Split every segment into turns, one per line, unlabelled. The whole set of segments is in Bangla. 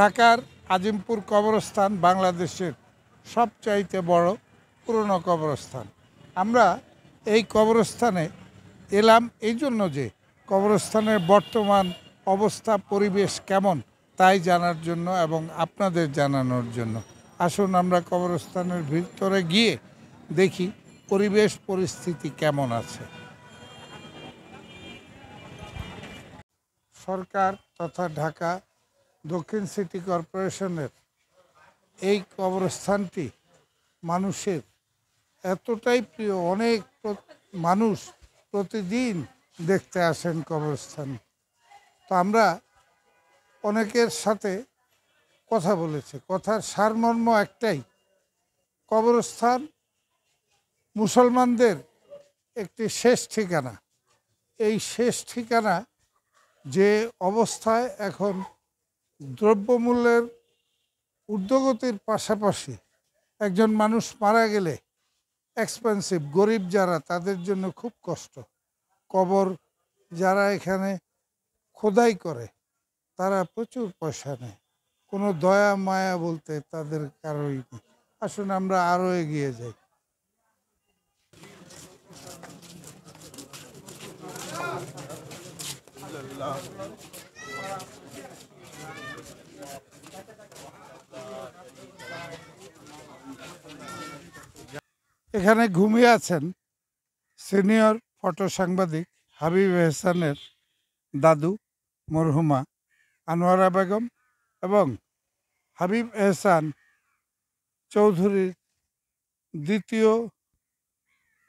ঢাকার আজিমপুর কবরস্থান বাংলাদেশের সবচাইতে বড় পুরনো কবরস্থান আমরা এই কবরস্থানে এলাম এই জন্য যে কবরস্থানের বর্তমান অবস্থা পরিবেশ কেমন তাই জানার জন্য এবং আপনাদের জানানোর জন্য আসুন আমরা কবরস্থানের ভিতরে গিয়ে দেখি পরিবেশ পরিস্থিতি কেমন আছে সরকার তথা ঢাকা দক্ষিণ সিটি কর্পোরেশনের এই কবরস্থানটি মানুষের এতটাই প্রিয় অনেক মানুষ প্রতিদিন দেখতে আসেন কবরস্থান তো আমরা অনেকের সাথে কথা বলেছে কথার সারমর্ম একটাই কবরস্থান মুসলমানদের একটি শেষ ঠিকানা এই শেষ ঠিকানা যে অবস্থায় এখন দ্রব্যমূল্যের ঊর্ধ্বগতির পাশাপাশি একজন মানুষ মারা গেলে এক্সপেন্সিভ গরিব যারা তাদের জন্য খুব কষ্ট কবর যারা এখানে খোদাই করে তারা প্রচুর পয়সা নেয় কোনো দয়া মায়া বলতে তাদের কারোই নেই আসুন আমরা আরও এগিয়ে যাই you. এখানে ঘুমিয়ে আছেন সিনিয়র ফটো সাংবাদিক হাবিব এহসানের দাদু মরহুমা আনোয়ারা বেগম এবং হাবিব এহসান চৌধুরীর দ্বিতীয়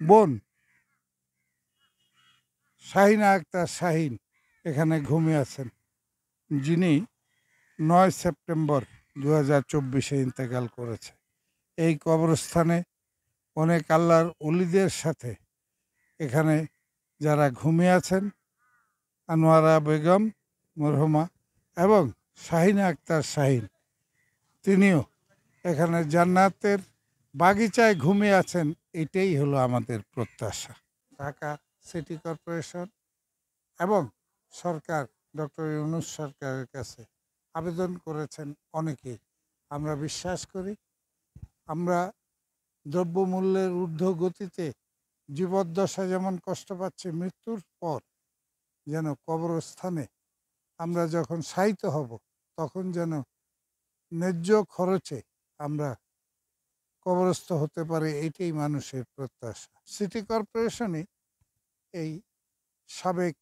বোন শাহিনা আক্তার শাহিন এখানে ঘুমিয়ে আছেন যিনি নয় সেপ্টেম্বর দু হাজার চব্বিশে ইন্তেকাল করেছে এই কবরস্থানে অনেক আল্লাহর অলিদের সাথে এখানে যারা ঘুমিয়ে আছেন আনোয়ারা বেগম মরহমা এবং শাহিনা আক্তার শাহিন তিনিও এখানে জান্নাতের বাগিচায় ঘুমিয়ে আছেন এটাই হলো আমাদের প্রত্যাশা ঢাকা সিটি কর্পোরেশন এবং সরকার ডক্টর ইউনুস সরকারের কাছে আবেদন করেছেন অনেকে আমরা বিশ্বাস করি আমরা দ্রব্যমূল্যের ঊর্ধ্ব গতিতে জীবদ্দশা যেমন কষ্ট পাচ্ছে মৃত্যুর পর যেন কবরস্থানে আমরা যখন সাইত হব তখন যেন ন্যায্য খরচে আমরা কবরস্থ হতে পারে এটাই মানুষের প্রত্যাশা সিটি কর্পোরেশনে এই সাবেক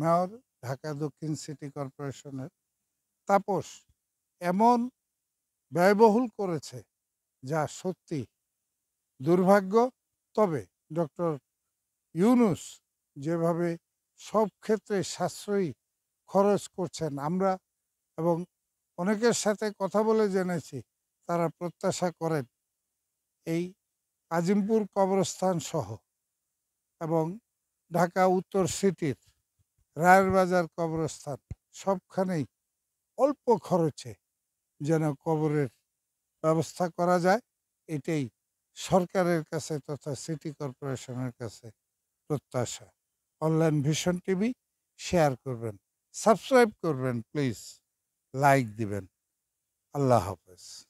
মেয়র ঢাকা দক্ষিণ সিটি কর্পোরেশনের তাপস এমন ব্যয়বহুল করেছে যা সত্যি দুর্ভাগ্য তবে ডক্টর ইউনুস যেভাবে সব ক্ষেত্রে সাশ্রয়ী খরচ করছেন আমরা এবং অনেকের সাথে কথা বলে জেনেছি তারা প্রত্যাশা করেন এই আজিমপুর কবরস্থান সহ এবং ঢাকা উত্তর সিটির রায়ের বাজার কবরস্থান সবখানেই অল্প খরচে যেন কবরের ব্যবস্থা করা যায় এটাই সরকারের কাছে তথা সিটি কর্পোরেশনের কাছে প্রত্যাশা অনলাইন ভিশন টিভি শেয়ার করবেন সাবস্ক্রাইব করবেন প্লিজ লাইক দিবেন আল্লাহ হাফেজ